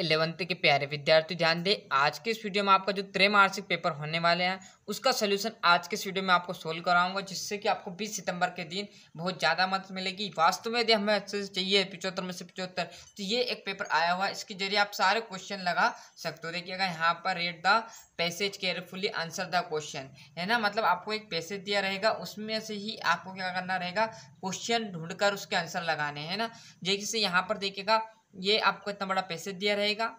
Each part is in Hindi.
इलेवंथ के प्यारे विद्यार्थी ध्यान दें आज के इस वीडियो में आपका जो त्रैमार्षिक पेपर होने वाले हैं उसका सोल्यूशन आज के इस वीडियो में आपको सोल्व कराऊंगा जिससे कि आपको 20 सितंबर के दिन बहुत ज़्यादा मदद मिलेगी वास्तव में यदि हमें अच्छे से चाहिए पिचहत्तर में से पिचहत्तर तो ये एक पेपर आया हुआ है इसके जरिए आप सारे क्वेश्चन लगा सकते हो देखिएगा यहाँ पर read the passage carefully answer the question है ना मतलब आपको एक पैसेज दिया रहेगा उसमें से ही आपको क्या करना रहेगा क्वेश्चन ढूंढ उसके आंसर लगाने हैं ना जैसे यहाँ पर देखिएगा ये आपको इतना बड़ा पैसेज दिया रहेगा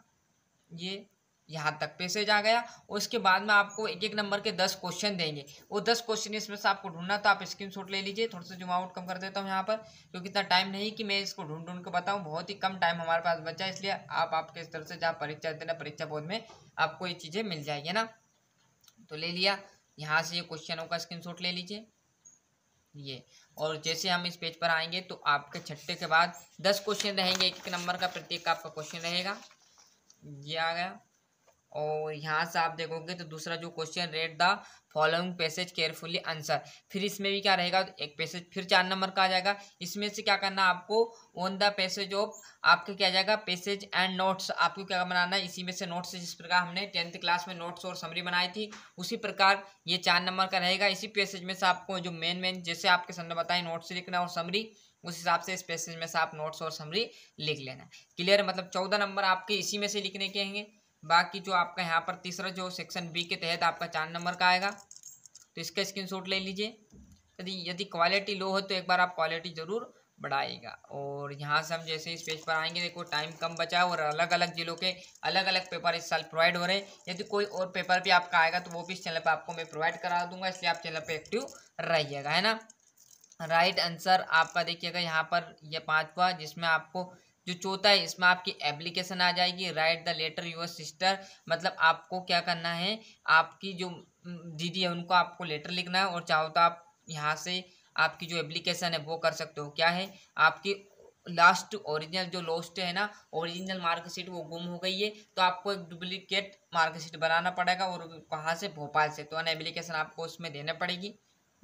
ये यहाँ तक पैसेज आ गया और उसके बाद में आपको एक एक नंबर के दस क्वेश्चन देंगे वो दस क्वेश्चन इसमें से आपको ढूंढना तो आप स्क्रीन शॉट ले लीजिए थोड़ा सा जुम आउट कम कर देता हूँ यहाँ पर क्योंकि इतना टाइम नहीं कि मैं इसको ढूंढ ढूंढ के बताऊँ बहुत ही कम टाइम हमारे पास बचा है इसलिए आप आपके तरह से जहाँ परीक्षा देना परीक्षा बोध में आपको ये चीज़ें मिल जाएगी ना तो ले लिया यहाँ से ये क्वेश्चनों का स्क्रीन ले लीजिए ये और जैसे हम इस पेज पर आएंगे तो आपके छठे के बाद दस क्वेश्चन रहेंगे एक एक नंबर का प्रत्येक आपका क्वेश्चन रहेगा ये आ गया और यहाँ से आप देखोगे तो दूसरा जो question read the following passage carefully answer फिर इसमें भी क्या रहेगा तो एक पैसेज फिर चार नंबर का आ जाएगा इसमें से क्या करना आपको ऑन द पैसेज ऑफ आपका क्या जाएगा पैसेज एंड नोट्स आपको क्या बनाना है इसी में से नोट्स जिस प्रकार हमने टेंथ क्लास में नोट्स और समरी बनाई थी उसी प्रकार ये चार नंबर का रहेगा इसी पैसेज में से आपको जो मेन मेन जैसे आपके सर ने नोट्स लिखना और समरी उस हिसाब से इस पैसेज में से आप नोट्स और समरी लिख लेना क्लियर मतलब चौदह नंबर आपके इसी में से लिखने के होंगे बाकी जो आपका यहाँ पर तीसरा जो सेक्शन बी के तहत आपका चार नंबर का आएगा तो इसका स्क्रीनशॉट ले लीजिए यदि यदि क्वालिटी लो है तो एक बार आप क्वालिटी ज़रूर बढ़ाएगा और यहाँ से हम जैसे इस पेज पर आएंगे देखो टाइम कम बचा और अलग अलग जिलों के अलग अलग पेपर इस साल प्रोवाइड हो रहे हैं यदि कोई और पेपर भी आपका आएगा तो वो भी इस चैनल पर आपको मैं प्रोवाइड करा दूंगा इसलिए आप चैनल पर एक्टिव रहिएगा है ना राइट आंसर आपका देखिएगा यहाँ पर यह पाँचवा जिसमें आपको जो चौथा है इसमें आपकी एप्लीकेशन आ जाएगी write the letter your sister मतलब आपको क्या करना है आपकी जो दीदी है उनको आपको लेटर लिखना है और चाहो तो आप यहाँ से आपकी जो एप्लीकेशन है वो कर सकते हो क्या है आपकी लास्ट ओरिजिनल जो लोस्ट है ना ओरिजिनल मार्कशीट वो गुम हो गई है तो आपको एक डुप्लीकेट मार्कशीट बनाना पड़ेगा और कहाँ से भोपाल से तो एप्लीकेशन आपको उसमें देना पड़ेगी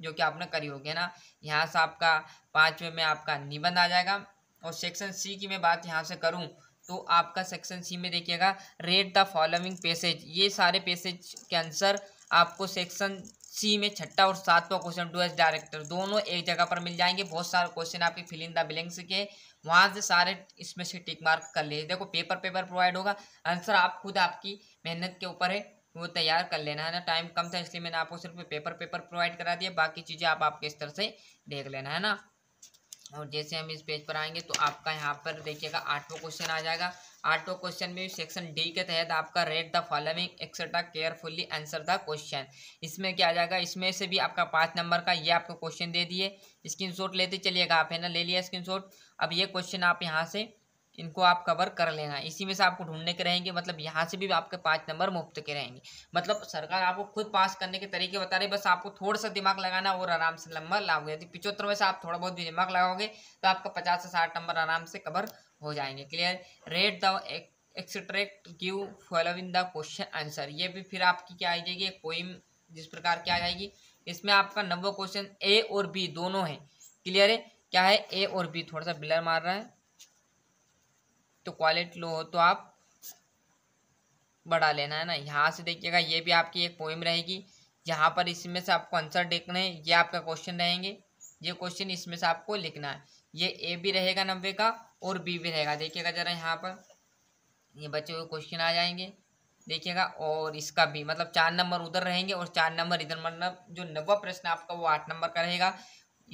जो कि आपने करी होगी ना यहाँ से आपका पाँचवें में आपका निबंध आ जाएगा और सेक्शन सी की मैं बात यहाँ से करूँ तो आपका सेक्शन सी में देखिएगा रेड द फॉलोइंग पेसेज ये सारे पेसेज के आंसर आपको सेक्शन सी में छठा और सातवां क्वेश्चन डू एस डायरेक्टर दोनों एक जगह पर मिल जाएंगे बहुत सारे क्वेश्चन आपके फिल इन द ब्लैंक्स के वहाँ से सारे इसमें से टिक मार्क कर लीजिए देखो पेपर पेपर प्रोवाइड होगा आंसर आप खुद आपकी मेहनत के ऊपर है वो तैयार कर लेना है ना टाइम कम था इसलिए मैंने आपको सिर्फ पेपर पेपर प्रोवाइड करा दिया बाकी चीज़ें आप आपके इस तरह से देख लेना है ना और जैसे हम इस पेज पर आएंगे तो आपका यहाँ पर देखिएगा आठवां क्वेश्चन आ जाएगा आठवां क्वेश्चन में सेक्शन डी के तहत आपका read the following extract carefully answer the question इसमें क्या आ जाएगा इसमें से भी आपका पाँच नंबर का ये आपको क्वेश्चन दे दिए स्क्रीन लेते चलिएगा आप है ना ले लिया स्क्रीन अब ये क्वेश्चन आप यहाँ से इनको आप कवर कर लेना इसी में से आपको ढूंढने के रहेंगे मतलब यहाँ से भी आपके पाँच नंबर मुफ्त के रहेंगे मतलब सरकार आपको खुद पास करने के तरीके बता रही बस आपको थोड़ा सा दिमाग लगाना और आराम से नंबर लाओगे यदि पिचहत्तर में से आप थोड़ा बहुत भी दिमाग लगाओगे तो आपका पचास से साठ नंबर आराम से कवर हो जाएंगे clear read the extract give following the question answer ये भी फिर आपकी क्या आ जाएगी कोइम जिस प्रकार की आ जाएगी इसमें आपका नब्बे क्वेश्चन ए और बी दोनों है क्लियर है क्या है ए और बी थोड़ा सा ब्लर मार रहा है तो क्वालिटी लो हो तो आप बढ़ा लेना है ना यहाँ से देखिएगा ये भी आपकी एक पोइम रहेगी यहाँ पर इसमें से आपको आंसर देखना है ये आपका क्वेश्चन रहेंगे ये क्वेश्चन इसमें से आपको लिखना है ये ए भी रहेगा नब्बे का और बी भी रहेगा देखिएगा ज़रा यहाँ पर ये बच्चे हुए क्वेश्चन आ जाएंगे देखिएगा और इसका भी मतलब चार नंबर उधर रहेंगे और चार नंबर इधर मतलब जो नब्बा प्रश्न आपका वो आठ नंबर का रहेगा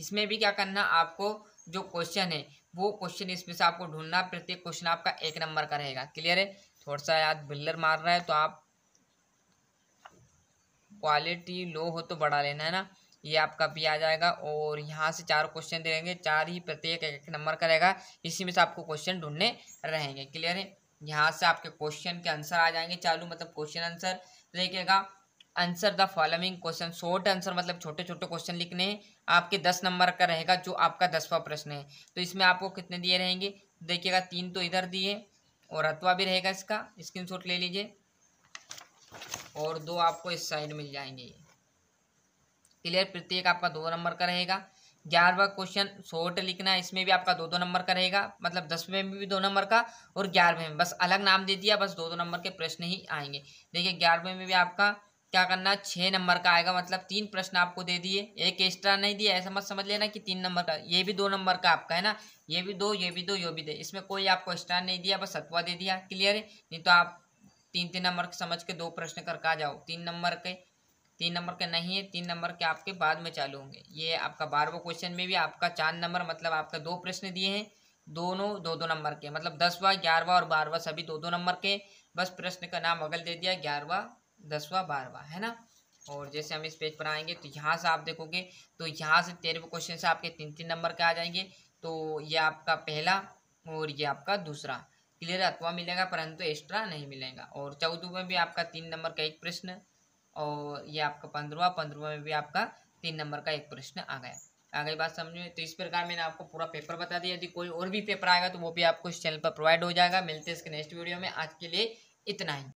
इसमें भी क्या करना आपको जो क्वेश्चन है वो क्वेश्चन इसमें से आपको ढूंढना प्रत्येक क्वेश्चन आपका एक नंबर का रहेगा क्लियर है थोड़ा सा याद बिल्लर मार रहा है तो आप क्वालिटी लो हो तो बढ़ा लेना है ना ये आपका भी आ जाएगा और यहाँ से चार क्वेश्चन देंगे चार ही प्रत्येक एक नंबर का रहेगा इसी में से आपको क्वेश्चन ढूंढने रहेंगे क्लियर है यहाँ से आपके क्वेश्चन के आंसर आ जाएंगे चालू मतलब क्वेश्चन आंसर देखिएगा answer the following question short answer मतलब छोटे छोटे क्वेश्चन लिखने हैं आपके दस नंबर का रहेगा जो आपका दसवा प्रश्न है तो इसमें आपको कितने दिए रहेंगे देखिएगा तीन तो इधर दिए और हतवा भी रहेगा इसका स्क्रीन ले लीजिए और दो आपको इस साइड मिल जाएंगे क्लियर प्रत्येक आपका दो नंबर का रहेगा ग्यारहवा क्वेश्चन शॉर्ट लिखना है इसमें भी आपका दो दो नंबर का रहेगा मतलब दसवें में भी दो नंबर का और ग्यारहवें में बस अलग नाम दे दिया बस दो दो नंबर के प्रश्न ही आएंगे देखिए ग्यारहवें में भी आपका क्या करना छः नंबर का आएगा मतलब तीन प्रश्न आपको दे दिए एक एक्स्ट्रा नहीं दिया ऐसा मत समझ लेना कि तीन नंबर का ये भी दो नंबर का आपका है ना ये भी दो ये भी दो ये भी दे इसमें कोई आपको एक्स्ट्रा नहीं दिया बस सतवा दे दिया क्लियर है नहीं तो आप तीन तीन नंबर के समझ के दो प्रश्न करके आ जाओ तीन नंबर के तीन नंबर के नहीं है तीन नंबर के आपके बाद में चालू होंगे ये आपका बारहवा क्वेश्चन में भी आपका चार नंबर मतलब आपका दो प्रश्न दिए हैं दोनों दो दो नंबर के मतलब दसवा ग्यारहवा और बारहवा सभी दो दो नंबर के बस प्रश्न का नाम अगल दे दिया ग्यारहवा दसवा बारहवा है ना और जैसे हम इस पेज पर आएंगे तो यहाँ से आप देखोगे तो यहाँ से तेरहवें क्वेश्चन से आपके तीन तीन नंबर के आ जाएंगे तो ये आपका पहला और ये आपका दूसरा क्लियर अथवा मिलेगा परंतु एक्स्ट्रा नहीं मिलेगा और चौदह में भी आपका तीन नंबर का एक प्रश्न और ये आपका पंद्रवा पंद्रवा में भी आपका तीन नंबर का एक प्रश्न आ गया आगे बात समझो तो इस प्रकार मैंने आपको पूरा पेपर बता दिया यदि कोई और भी पेपर आएगा तो वो भी आपको इस चैनल पर प्रोवाइड हो जाएगा मिलते हैं इसके नेक्स्ट वीडियो में आज के लिए इतना ही